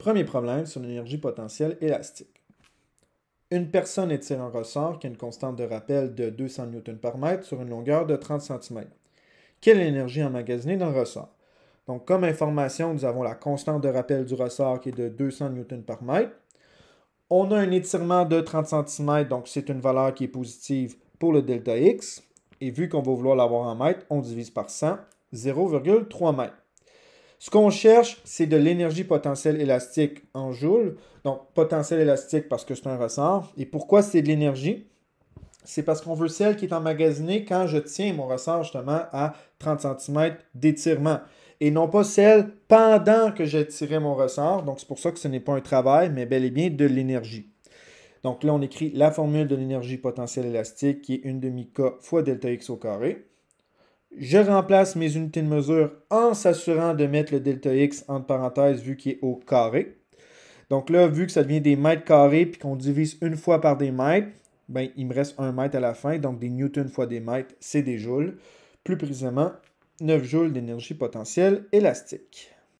Premier problème sur l'énergie potentielle élastique. Une personne étire un ressort qui a une constante de rappel de 200 N par mètre sur une longueur de 30 cm. Quelle énergie emmagasinée dans le ressort? Donc, comme information, nous avons la constante de rappel du ressort qui est de 200 N par mètre. On a un étirement de 30 cm, donc c'est une valeur qui est positive pour le delta X. Et vu qu'on va vouloir l'avoir en mètres, on divise par 100, 0,3 mètre. Ce qu'on cherche, c'est de l'énergie potentielle élastique en joules. Donc, potentiel élastique parce que c'est un ressort. Et pourquoi c'est de l'énergie? C'est parce qu'on veut celle qui est emmagasinée quand je tiens mon ressort justement à 30 cm d'étirement. Et non pas celle pendant que j'ai tiré mon ressort. Donc, c'est pour ça que ce n'est pas un travail, mais bel et bien de l'énergie. Donc là, on écrit la formule de l'énergie potentielle élastique qui est une demi-k fois delta x au carré. Je remplace mes unités de mesure en s'assurant de mettre le delta x entre parenthèses vu qu'il est au carré. Donc là, vu que ça devient des mètres carrés puis qu'on divise une fois par des mètres, ben, il me reste un mètre à la fin. Donc des newtons fois des mètres, c'est des joules. Plus précisément, 9 joules d'énergie potentielle élastique.